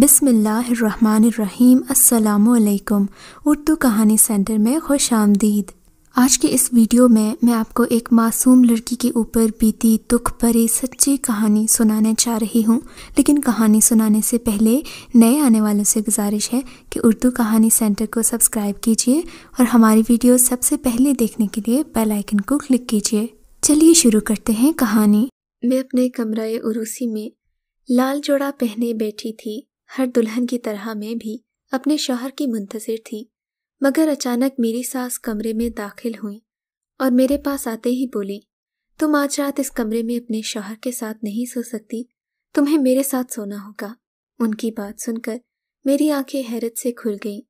बिसमीम अल्लाम उर्दू कहानी सेंटर में खुश आमदीद आज के इस वीडियो में मैं आपको एक मासूम लड़की के ऊपर बीती दुख भरी सच्ची कहानी सुनाने चाह रही हूँ लेकिन कहानी सुनाने से पहले नए आने वालों से गुजारिश है कि उर्दू कहानी सेंटर को सब्सक्राइब कीजिए और हमारी वीडियो सबसे पहले देखने के लिए बेल आइकन को क्लिक कीजिए चलिए शुरू करते हैं कहानी मैं अपने कमरा उरूसी में लाल जोड़ा पहने बैठी थी हर दुल्हन की तरह मैं भी अपने शोहर की मुंतजर थी मगर अचानक मेरी सास कमरे में दाखिल हुई और मेरे पास आते ही बोली तुम आज रात इस कमरे में अपने शोहर के साथ नहीं सो सकती तुम्हें मेरे साथ सोना होगा उनकी बात सुनकर मेरी आंखें हैरत से खुल गईं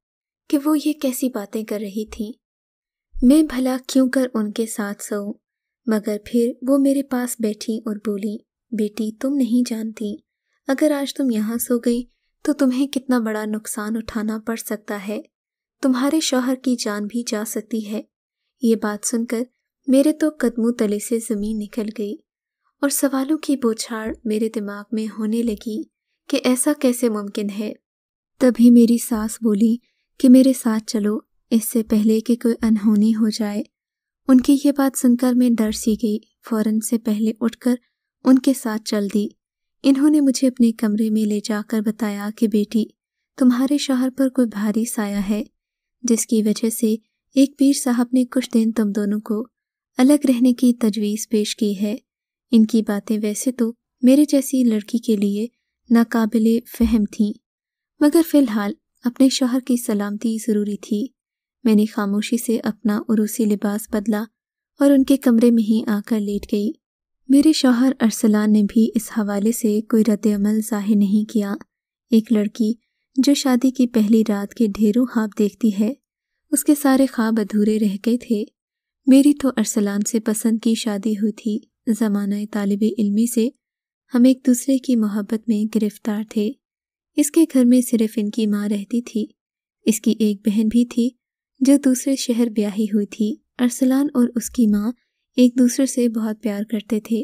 कि वो ये कैसी बातें कर रही थी मैं भला क्यों कर उनके साथ सोऊं मगर फिर वो मेरे पास बैठी और बोली बेटी तुम नहीं जानती अगर आज तुम यहाँ सो गई तो तुम्हें कितना बड़ा नुकसान उठाना पड़ सकता है तुम्हारे शौहर की जान भी जा सकती है ये बात सुनकर मेरे तो कदमों तले से ज़मीन निकल गई और सवालों की बोछाड़ मेरे दिमाग में होने लगी कि ऐसा कैसे मुमकिन है तभी मेरी सास बोली कि मेरे साथ चलो इससे पहले कि कोई अनहोनी हो जाए उनकी ये बात सुनकर मैं डर सी गई फौरन से पहले उठकर उनके साथ चल दी इन्होंने मुझे अपने कमरे में ले जाकर बताया कि बेटी तुम्हारे शहर पर कोई भारी साया है जिसकी वजह से एक पीर साहब ने कुछ दिन तुम दोनों को अलग रहने की तजवीज़ पेश की है इनकी बातें वैसे तो मेरे जैसी लड़की के लिए नाकबिल फहम थीं मगर फ़िलहाल अपने शोहर की सलामती ज़रूरी थी मैंने खामोशी से अपना उरूसी लिबास बदला और उनके कमरे में ही आकर लेट गई मेरे शौहर अरसलान ने भी इस हवाले से कोई रद्दमल जाहिर नहीं किया एक लड़की जो शादी की पहली रात के ढेरों ख्वाब देखती है उसके सारे ख्वाब अधूरे रह गए थे मेरी तो अरसलान से पसंद की शादी हुई थी ज़माना तालब इलमी से हम एक दूसरे की मोहब्बत में गिरफ्तार थे इसके घर में सिर्फ इनकी माँ रहती थी इसकी एक बहन भी थी जो दूसरे शहर ब्याही हुई थी अरसलान और उसकी माँ एक दूसरे से बहुत प्यार करते थे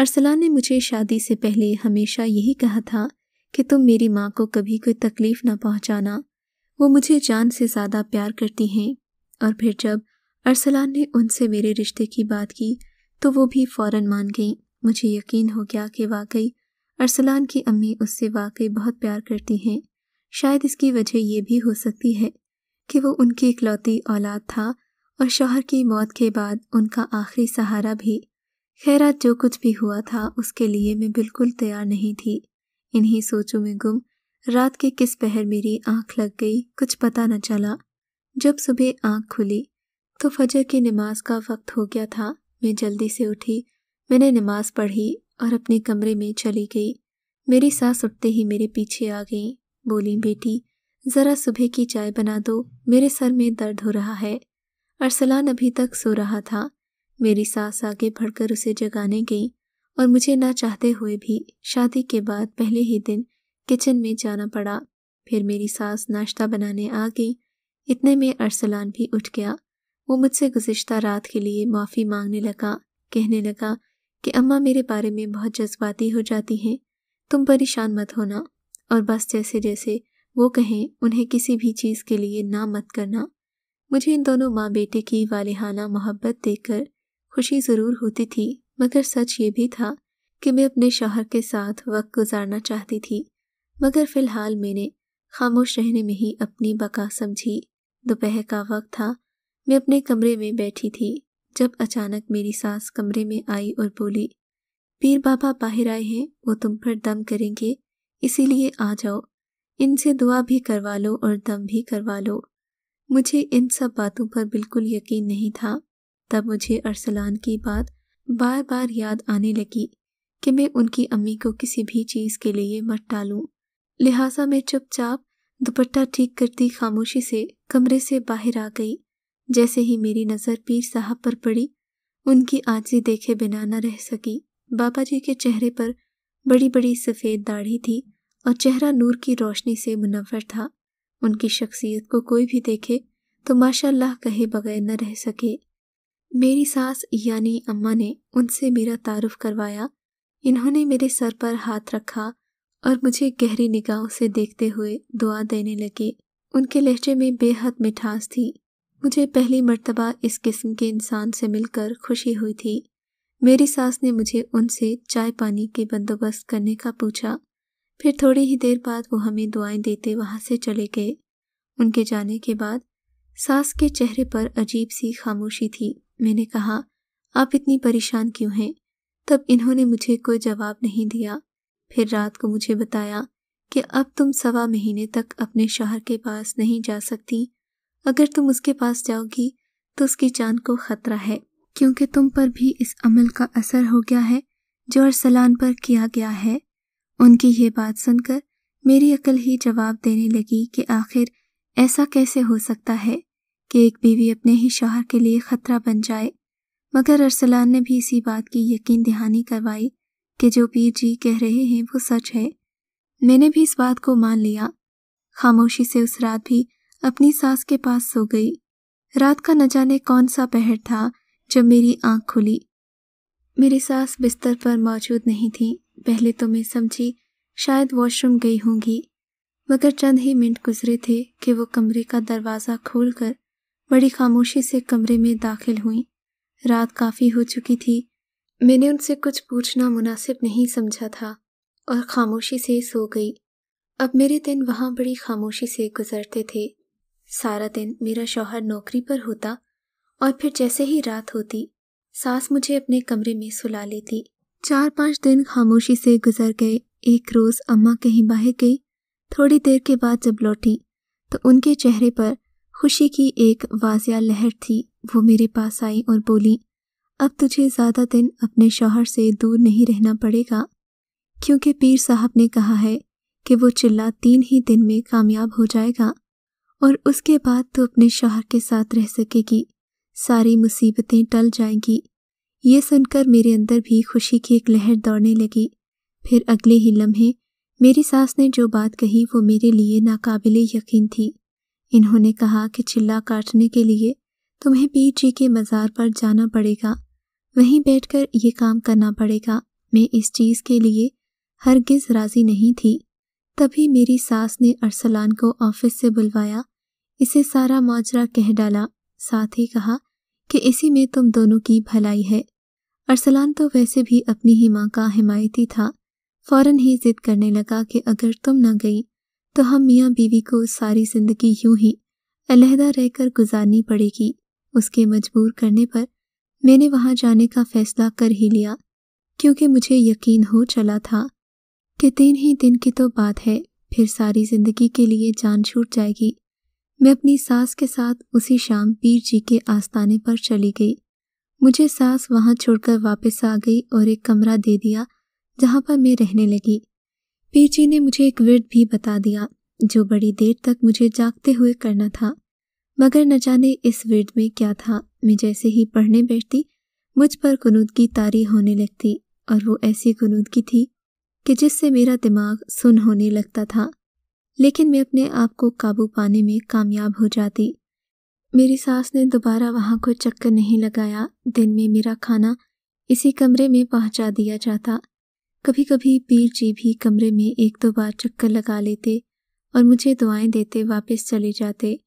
अरसलान ने मुझे शादी से पहले हमेशा यही कहा था कि तुम मेरी माँ को कभी कोई तकलीफ़ ना पहुँचाना वो मुझे जान से ज़्यादा प्यार करती हैं और फिर जब अरसलान ने उनसे मेरे रिश्ते की बात की तो वो भी फ़ौर मान गई मुझे यकीन हो गया कि वाकई अरसलान की अम्मी उससे वाकई बहुत प्यार करती हैं शायद इसकी वजह यह भी हो सकती है कि वो उनकी इकलौती औलाद था और शोहर की मौत के बाद उनका आखिरी सहारा भी खैरात जो कुछ भी हुआ था उसके लिए मैं बिल्कुल तैयार नहीं थी इन्हीं सोचों में गुम रात के किस पहर मेरी आंख लग गई कुछ पता न चला जब सुबह आंख खुली तो फजर की नमाज का वक्त हो गया था मैं जल्दी से उठी मैंने नमाज पढ़ी और अपने कमरे में चली गई मेरी सास उठते ही मेरे पीछे आ गई बोली बेटी ज़रा सुबह की चाय बना दो मेरे सर में दर्द हो रहा है अरसलान अभी तक सो रहा था मेरी सास आगे बढ़कर उसे जगाने गई और मुझे ना चाहते हुए भी शादी के बाद पहले ही दिन किचन में जाना पड़ा फिर मेरी सास नाश्ता बनाने आ गई इतने में अरसलान भी उठ गया वो मुझसे गुजशत रात के लिए माफ़ी मांगने लगा कहने लगा कि अम्मा मेरे बारे में बहुत जज्बाती हो जाती हैं तुम परेशान मत होना और बस जैसे जैसे वो कहें उन्हें किसी भी चीज़ के लिए ना मत करना मुझे इन दोनों माँ बेटे की वालिहाना मोहब्बत देखकर खुशी ज़रूर होती थी मगर सच ये भी था कि मैं अपने शोहर के साथ वक्त गुजारना चाहती थी मगर फ़िलहाल मैंने खामोश रहने में ही अपनी बका समझी दोपहर का वक्त था मैं अपने कमरे में बैठी थी जब अचानक मेरी सास कमरे में आई और बोली पीर बाबा बाहर आए हैं वो तुम पर दम करेंगे इसीलिए आ जाओ इनसे दुआ भी करवा लो और दम भी करवा लो मुझे इन सब बातों पर बिल्कुल यकीन नहीं था तब मुझे अरसलान की बात बार बार याद आने लगी कि मैं उनकी अम्मी को किसी भी चीज़ के लिए मत डालूं लिहाजा मैं चुपचाप दुपट्टा ठीक करती खामोशी से कमरे से बाहर आ गई जैसे ही मेरी नज़र पीर साहब पर पड़ी उनकी आजी देखे बिना न रह सकी बाबा जी के चेहरे पर बड़ी बड़ी सफ़ेद दाढ़ी थी और चेहरा नूर की रोशनी से मुनवर था उनकी शख्सियत को कोई भी देखे तो माशाल्लाह कहे बगैर न रह सके मेरी सास यानी अम्मा ने उनसे मेरा तारुफ करवाया इन्होंने मेरे सर पर हाथ रखा और मुझे गहरी निगाहों से देखते हुए दुआ देने लगे उनके लहजे में बेहद मिठास थी मुझे पहली मर्तबा इस किस्म के इंसान से मिलकर खुशी हुई थी मेरी सास ने मुझे उनसे चाय पानी के बंदोबस्त करने का पूछा फिर थोड़ी ही देर बाद वो हमें दुआएं देते वहाँ से चले गए उनके जाने के बाद सास के चेहरे पर अजीब सी खामोशी थी मैंने कहा आप इतनी परेशान क्यों हैं तब इन्होंने मुझे कोई जवाब नहीं दिया फिर रात को मुझे बताया कि अब तुम सवा महीने तक अपने शहर के पास नहीं जा सकती अगर तुम उसके पास जाओगी तो उसकी जान को खतरा है क्योंकि तुम पर भी इस अमल का असर हो गया है जो अरसलान पर किया गया है उनकी ये बात सुनकर मेरी अकल ही जवाब देने लगी कि आखिर ऐसा कैसे हो सकता है कि एक बीवी अपने ही शोहर के लिए खतरा बन जाए मगर अरसलान ने भी इसी बात की यकीन दहानी करवाई कि जो पीर जी कह रहे हैं वो सच है मैंने भी इस बात को मान लिया खामोशी से उस रात भी अपनी सास के पास सो गई रात का न जाने कौन सा पहर था जब मेरी आंख खुली मेरी सास बिस्तर पर मौजूद नहीं थी पहले तो मैं समझी शायद वॉशरूम गई होंगी मगर चंद ही मिनट गुजरे थे कि वो कमरे का दरवाज़ा खोलकर बड़ी खामोशी से कमरे में दाखिल हुई रात काफ़ी हो चुकी थी मैंने उनसे कुछ पूछना मुनासिब नहीं समझा था और खामोशी से सो गई अब मेरे दिन वहाँ बड़ी खामोशी से गुजरते थे सारा दिन मेरा शौहर नौकरी पर होता और फिर जैसे ही रात होती सास मुझे अपने कमरे में सुला लेती चार पांच दिन खामोशी से गुजर गए एक रोज अम्मा कहीं बाहर गई थोड़ी देर के बाद जब लौटी तो उनके चेहरे पर खुशी की एक वाजिया लहर थी वो मेरे पास आई और बोली अब तुझे ज़्यादा दिन अपने शौहर से दूर नहीं रहना पड़ेगा क्योंकि पीर साहब ने कहा है कि वो चिल्ला तीन ही दिन में कामयाब हो जाएगा और उसके बाद तो अपने शौहर के साथ रह सकेगी सारी मुसीबतें टल जाएंगी ये सुनकर मेरे अंदर भी खुशी की एक लहर दौड़ने लगी फिर अगले ही लम्हे मेरी सास ने जो बात कही वो मेरे लिए नाकाबिल यकीन थी इन्होंने कहा कि चिल्ला काटने के लिए तुम्हें पीर जी के मज़ार पर जाना पड़ेगा वहीं बैठकर ये काम करना पड़ेगा मैं इस चीज़ के लिए हरगिज़ राज़ी नहीं थी तभी मेरी सास ने अरसलान को ऑफिस से बुलवाया इसे सारा माजरा कह डाला साथ ही कहा कि इसी में तुम दोनों की भलाई है अरसलान तो वैसे भी अपनी ही माँ का हिमायती था फौरन ही जिद करने लगा कि अगर तुम ना गई तो हम मियाँ बीवी को सारी जिंदगी यूं ही अलहदा रहकर गुजारनी पड़ेगी उसके मजबूर करने पर मैंने वहाँ जाने का फैसला कर ही लिया क्योंकि मुझे यकीन हो चला था कि तीन ही दिन की तो बात है फिर सारी जिंदगी के लिए जान छूट जाएगी मैं अपनी सास के साथ उसी शाम पीर जी के आस्थाने पर चली गई मुझे सास वहां छोड़कर वापस आ गई और एक कमरा दे दिया जहां पर मैं रहने लगी पीर जी ने मुझे एक विर्द भी बता दिया जो बड़ी देर तक मुझे जागते हुए करना था मगर न जाने इस विर्द में क्या था मैं जैसे ही पढ़ने बैठती मुझ पर कुनूद की तारी होने लगती और वो ऐसी कुनूद की थी कि जिससे मेरा दिमाग सुन होने लगता था लेकिन मैं अपने आप को काबू पाने में कामयाब हो जाती मेरी सास ने दोबारा वहाँ को चक्कर नहीं लगाया दिन में मेरा खाना इसी कमरे में पहुँचा दिया जाता कभी कभी पीर जी भी कमरे में एक दो बार चक्कर लगा लेते और मुझे दुआएं देते वापस चले जाते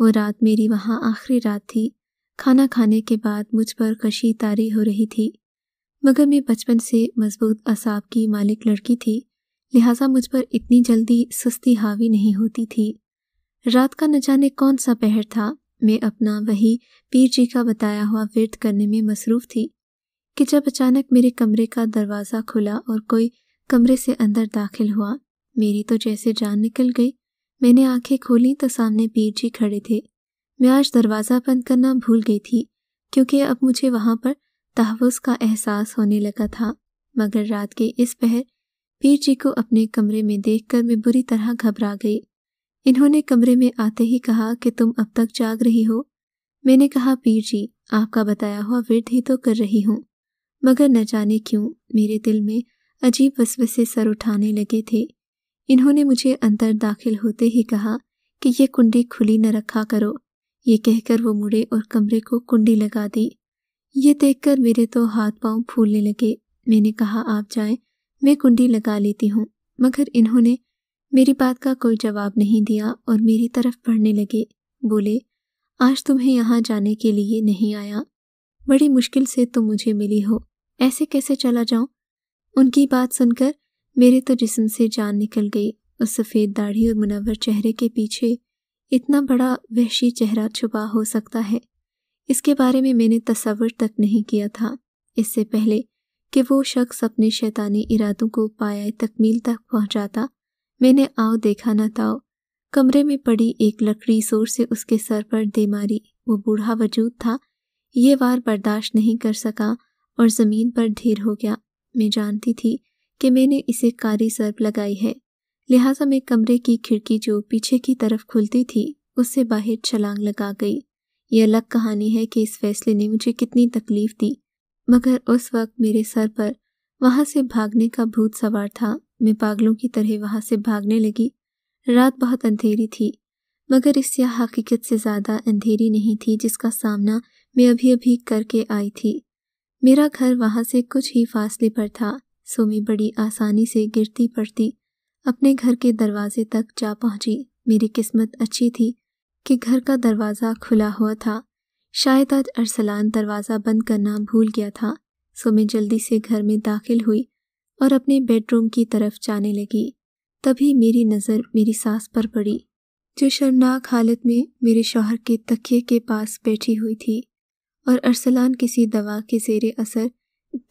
वो रात मेरी वहाँ आखिरी रात थी खाना खाने के बाद मुझ पर कशी तारी हो रही थी मगर मैं बचपन से मजबूत असाब की मालिक लड़की थी लिहाजा मुझ पर इतनी जल्दी सस्ती हावी नहीं होती थी रात का न जाने कौन सा पहर था मैं अपना वही पीर जी का बताया हुआ व्यर्थ करने में मसरूफ थी कि जब अचानक मेरे कमरे का दरवाज़ा खुला और कोई कमरे से अंदर दाखिल हुआ मेरी तो जैसे जान निकल गई मैंने आंखें खोली तो सामने पीर जी खड़े थे मैं आज दरवाज़ा बंद करना भूल गई थी क्योंकि अब मुझे वहाँ पर तहफ़ का एहसास होने लगा था मगर रात के इस पहर पीर जी को अपने कमरे में देखकर मैं बुरी तरह घबरा गई इन्होंने कमरे में आते ही कहा कि तुम अब तक जाग रही हो मैंने कहा पीर जी आपका बताया हुआ वृद्ध ही तो कर रही हूँ मगर न जाने क्यों मेरे दिल में अजीब वसवसे सर उठाने लगे थे इन्होंने मुझे अंदर दाखिल होते ही कहा कि ये कुंडी खुली न रखा करो ये कहकर वो मुड़े और कमरे को कुंडी लगा दी ये देखकर मेरे तो हाथ पांव फूलने लगे मैंने कहा आप जाएं मैं कुंडी लगा लेती हूँ मगर इन्होंने मेरी बात का कोई जवाब नहीं दिया और मेरी तरफ बढ़ने लगे बोले आज तुम्हें यहाँ जाने के लिए नहीं आया बड़ी मुश्किल से तुम मुझे मिली हो ऐसे कैसे चला जाऊं उनकी बात सुनकर मेरे तो जिस्म से जान निकल गई उस सफ़ेद दाढ़ी और मुनवर चेहरे के पीछे इतना बड़ा वहशी चेहरा छुपा हो सकता है इसके बारे में मैंने तस्वर तक नहीं किया था इससे पहले कि वो शख्स अपने शैतानी इरादों को पाया तकमील तक पहुंचाता मैंने आओ देखा न ताओ कमरे में पड़ी एक लकड़ी जोर से उसके सर पर दे मारी वो बूढ़ा वजूद था ये वार बर्दाश्त नहीं कर सका और ज़मीन पर ढेर हो गया मैं जानती थी कि मैंने इसे कारी सर्प लगाई है लिहाजा मैं कमरे की खिड़की जो पीछे की तरफ खुलती थी उससे बाहर छलांग लगा गई यह अलग कहानी है कि इस फैसले ने मुझे कितनी तकलीफ दी मगर उस वक्त मेरे सर पर वहां से भागने का भूत सवार था मैं पागलों की तरह वहां से भागने लगी रात बहुत अंधेरी थी मगर इस यह हकीकत से ज़्यादा अंधेरी नहीं थी जिसका सामना मैं अभी अभी करके आई थी मेरा घर वहां से कुछ ही फासले पर था सो मैं बड़ी आसानी से गिरती पड़ती अपने घर के दरवाजे तक जा पहुंची मेरी किस्मत अच्छी थी कि घर का दरवाज़ा खुला हुआ था शायद आज अरसलान दरवाज़ा बंद करना भूल गया था सो मैं जल्दी से घर में दाखिल हुई और अपने बेडरूम की तरफ जाने लगी तभी मेरी नज़र मेरी सास पर पड़ी जो शर्मनाक हालत में मेरे शौहर के तकिए के पास बैठी हुई थी और अरसलान किसी दवा के जेर असर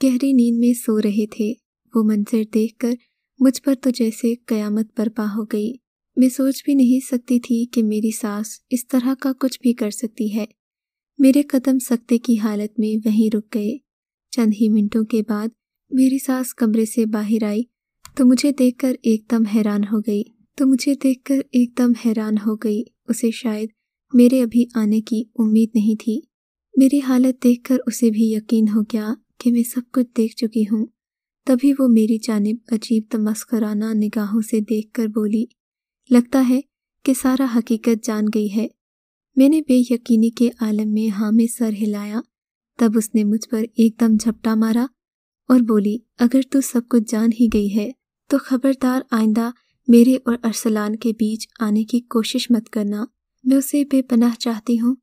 गहरी नींद में सो रहे थे वो मंजर देखकर मुझ पर तो जैसे कयामत बर्पा हो गई मैं सोच भी नहीं सकती थी कि मेरी सास इस तरह का कुछ भी कर सकती है मेरे कदम सख्ते की हालत में वहीं रुक गए चंद ही मिनटों के बाद मेरी सास कमरे से बाहर आई तो मुझे देखकर एकदम हैरान हो गई तो मुझे देखकर एकदम हैरान हो गई उसे शायद मेरे अभी आने की उम्मीद नहीं थी मेरी हालत देखकर उसे भी यकीन हो गया कि मैं सब कुछ देख चुकी हूँ तभी वो मेरी जानब अजीब तमस्कराना निगाहों से देखकर बोली लगता है कि सारा हकीकत जान गई है मैंने बेयकीनी के आलम में हाँ में सर हिलाया तब उसने मुझ पर एकदम झपटा मारा और बोली अगर तू सब कुछ जान ही गई है तो खबरदार आइंदा मेरे और अरसलान के बीच आने की कोशिश मत करना मैं उसे बेपनाह चाहती हूँ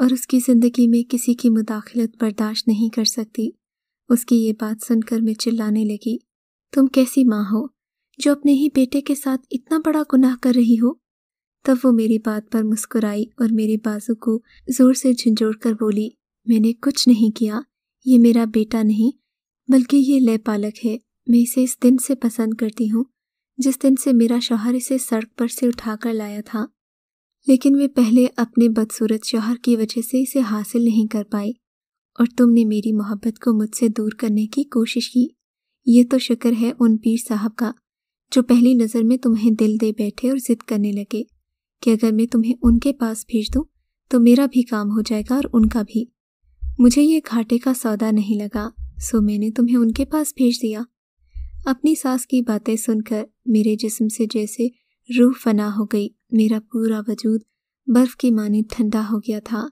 और उसकी ज़िंदगी में किसी की मुदाखलत बर्दाश्त नहीं कर सकती उसकी ये बात सुनकर मैं चिल्लाने लगी तुम कैसी माँ हो जो अपने ही बेटे के साथ इतना बड़ा गुनाह कर रही हो तब वो मेरी बात पर मुस्कुराई और मेरे बाजू को जोर से झंझोड़ कर बोली मैंने कुछ नहीं किया ये मेरा बेटा नहीं बल्कि ये लय पालक है मैं इसे इस दिन से पसंद करती हूँ जिस दिन से मेरा शौहर इसे सड़क पर से उठाकर लाया था लेकिन मैं पहले अपने बदसूरत शौहर की वजह से इसे हासिल नहीं कर पाई और तुमने मेरी मोहब्बत को मुझसे दूर करने की कोशिश की ये तो शुक्र है उन पीर साहब का जो पहली नज़र में तुम्हें दिल दे बैठे और जिद करने लगे कि अगर मैं तुम्हें उनके पास भेज दूँ तो मेरा भी काम हो जाएगा और उनका भी मुझे ये घाटे का सौदा नहीं लगा सो मैंने तुम्हें उनके पास भेज दिया अपनी सास की बातें सुनकर मेरे जिस्म से जैसे रूह फना हो गई मेरा पूरा वजूद बर्फ की माने ठंडा हो गया था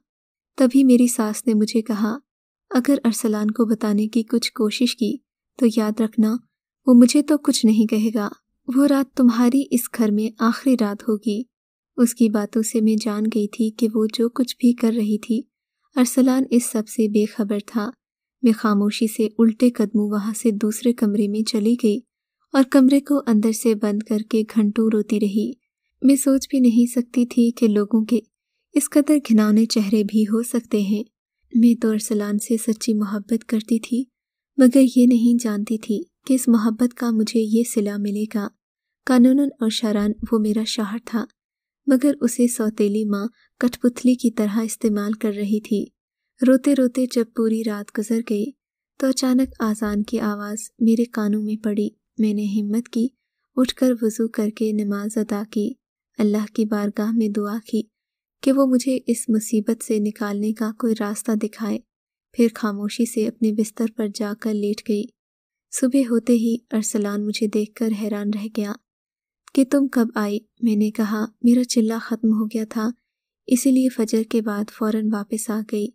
तभी मेरी सास ने मुझे कहा अगर अरसलान को बताने की कुछ कोशिश की तो याद रखना वो मुझे तो कुछ नहीं कहेगा वो रात तुम्हारी इस घर में आखिरी रात होगी उसकी बातों से मैं जान गई थी कि वो जो कुछ भी कर रही थी अरसलान इस सब से बेखबर था मैं खामोशी से उल्टे कदमों वहाँ से दूसरे कमरे में चली गई और कमरे को अंदर से बंद करके घंटों रोती रही मैं सोच भी नहीं सकती थी कि लोगों के इस कदर घिनौने चेहरे भी हो सकते हैं मैं तो अरसलान से सच्ची मोहब्बत करती थी मगर ये नहीं जानती थी कि इस मोहब्बत का मुझे ये सिला मिलेगा कानूनन और शरान वो मेरा शहर था मगर उसे सौतेली माँ कठपुतली की तरह इस्तेमाल कर रही थी रोते रोते जब पूरी रात गुजर गई तो अचानक आजान की आवाज़ मेरे कानों में पड़ी मैंने हिम्मत की उठकर वज़ू करके नमाज अदा की अल्लाह की बारगाह में दुआ की कि वो मुझे इस मुसीबत से निकालने का कोई रास्ता दिखाए फिर खामोशी से अपने बिस्तर पर जाकर लेट गई सुबह होते ही अरसलान मुझे देखकर हैरान रह गया कि तुम कब आई मैंने कहा मेरा चिल्ला ख़त्म हो गया था इसीलिए फजर के बाद फ़ौरन वापस आ गई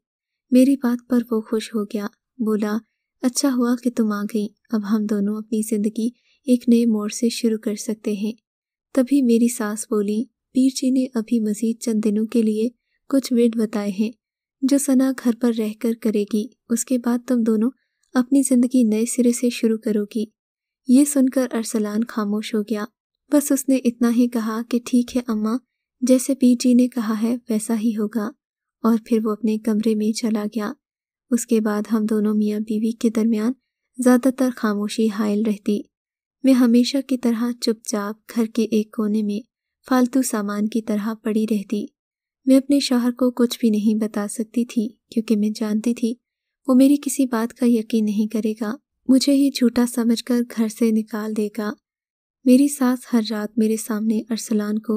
मेरी बात पर वो खुश हो गया बोला अच्छा हुआ कि तुम आ गई अब हम दोनों अपनी ज़िंदगी एक नए मोड़ से शुरू कर सकते हैं तभी मेरी सास बोली पीर जी ने अभी मज़ीद चंद दिनों के लिए कुछ वेट बताए हैं जो सना घर पर रहकर करेगी उसके बाद तुम दोनों अपनी ज़िंदगी नए सिरे से शुरू करोगी ये सुनकर अरसलान खामोश हो गया बस उसने इतना ही कहा कि ठीक है अम्मा जैसे पी जी ने कहा है वैसा ही होगा और फिर वो अपने कमरे में चला गया उसके बाद हम दोनों मियाँ बीवी के दरमियान ज़्यादातर खामोशी हायल रहती मैं हमेशा की तरह चुपचाप घर के एक कोने में फालतू सामान की तरह पड़ी रहती मैं अपने शोहर को कुछ भी नहीं बता सकती थी क्योंकि मैं जानती थी वो मेरी किसी बात का यकीन नहीं करेगा मुझे ही झूठा समझकर घर से निकाल देगा मेरी सास हर रात मेरे सामने अरसलान को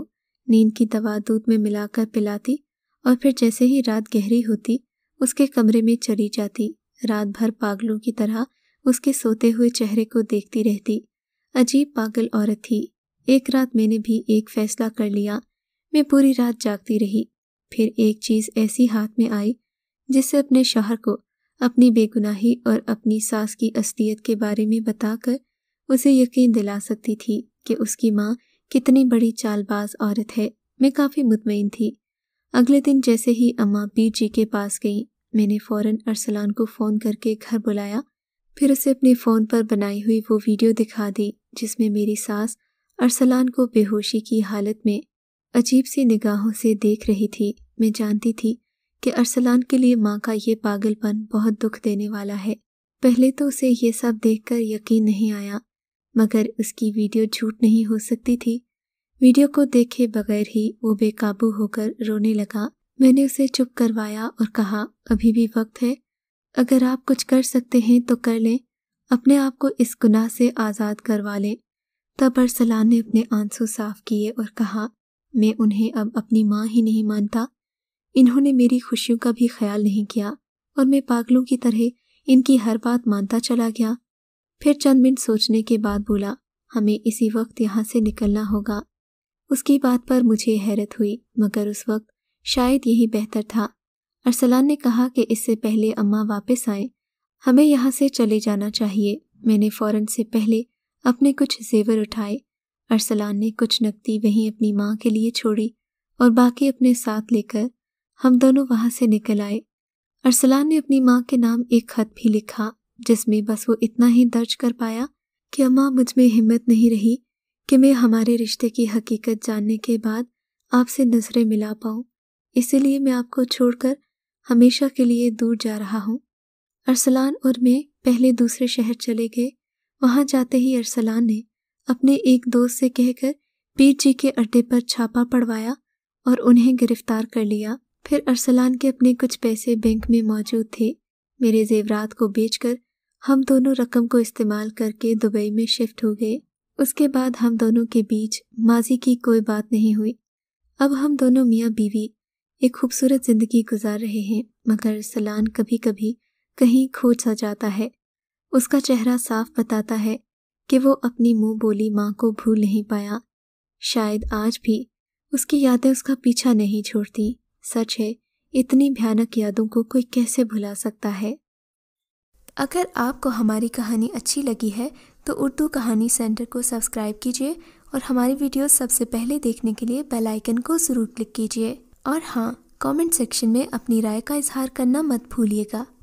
नींद की दवा दूध में मिलाकर पिलाती और फिर जैसे ही रात गहरी होती उसके कमरे में चली जाती रात भर पागलों की तरह उसके सोते हुए चेहरे को देखती रहती अजीब पागल औरत थी एक रात मैंने भी एक फैसला कर लिया मैं पूरी रात जागती रही फिर एक चीज़ ऐसी हाथ में आई जिससे अपने शोहर को अपनी बेगुनाही और अपनी सास की असलियत के बारे में बताकर उसे यकीन दिला सकती थी कि उसकी माँ कितनी बड़ी चालबाज औरत है मैं काफ़ी मुतमिन थी अगले दिन जैसे ही अम्मा बीर जी के पास गई मैंने फ़ौरन अरसलान को फ़ोन करके घर बुलाया फिर उसे अपने फ़ोन पर बनाई हुई वो वीडियो दिखा दी जिसमें मेरी सास अरसलान को बेहोशी की हालत में अजीब सी निगाहों से देख रही थी मैं जानती थी कि अरसलान के लिए माँ का ये पागलपन बहुत दुख देने वाला है पहले तो उसे ये सब देखकर यकीन नहीं आया मगर उसकी वीडियो झूठ नहीं हो सकती थी वीडियो को देखे बगैर ही वो बेकाबू होकर रोने लगा मैंने उसे चुप करवाया और कहा अभी भी वक्त है अगर आप कुछ कर सकते हैं तो कर लें अपने आप को इस गुनाह से आज़ाद करवा लें तब अरसलान ने अपने आंसू साफ किए और कहा मैं उन्हें अब अपनी माँ ही नहीं मानता इन्होंने मेरी खुशियों का भी ख्याल नहीं किया और मैं पागलों की तरह इनकी हर बात मानता चला गया फिर चंद मिनट सोचने के बाद बोला हमें इसी वक्त यहाँ से निकलना होगा उसकी बात पर मुझे हैरत हुई मगर उस वक्त शायद यही बेहतर था अरसलान ने कहा कि इससे पहले अम्मा वापस आए हमें यहाँ से चले जाना चाहिए मैंने फ़ौरन से पहले अपने कुछ जेवर उठाए अरसलान ने कुछ नकदी वहीं अपनी माँ के लिए छोड़ी और बाकी अपने साथ लेकर हम दोनों वहाँ से निकल आए अरसलान ने अपनी माँ के नाम एक खत भी लिखा जिसमें बस वो इतना ही दर्ज कर पाया कि अम्मा मुझ में हिम्मत नहीं रही कि मैं हमारे रिश्ते की हकीकत जानने के बाद आपसे नज़रें मिला पाऊँ इसीलिए मैं आपको छोड़कर हमेशा के लिए दूर जा रहा हूँ अरसलान और मैं पहले दूसरे शहर चले गए वहाँ जाते ही अरसलान ने अपने एक दोस्त से कहकर पीर जी के अड्डे पर छापा पड़वाया और उन्हें गिरफ्तार कर लिया फिर अरसलान के अपने कुछ पैसे बैंक में मौजूद थे मेरे जेवरात को बेचकर हम दोनों रकम को इस्तेमाल करके दुबई में शिफ्ट हो गए उसके बाद हम दोनों के बीच माजी की कोई बात नहीं हुई अब हम दोनों मियाँ बीवी एक खूबसूरत ज़िंदगी गुजार रहे हैं मगर सलान कभी कभी कहीं खो सा जाता है उसका चेहरा साफ बताता है कि वो अपनी मुंह बोली माँ को भूल नहीं पाया शायद आज भी उसकी यादें उसका पीछा नहीं छोड़ती सच है इतनी भयानक यादों को कोई कैसे भुला सकता है अगर आपको हमारी कहानी अच्छी लगी है तो उर्दू कहानी सेंटर को सब्सक्राइब कीजिए और हमारी वीडियो सबसे पहले देखने के लिए बेल आइकन को ज़रूर क्लिक कीजिए और हाँ कमेंट सेक्शन में अपनी राय का इजहार करना मत भूलिएगा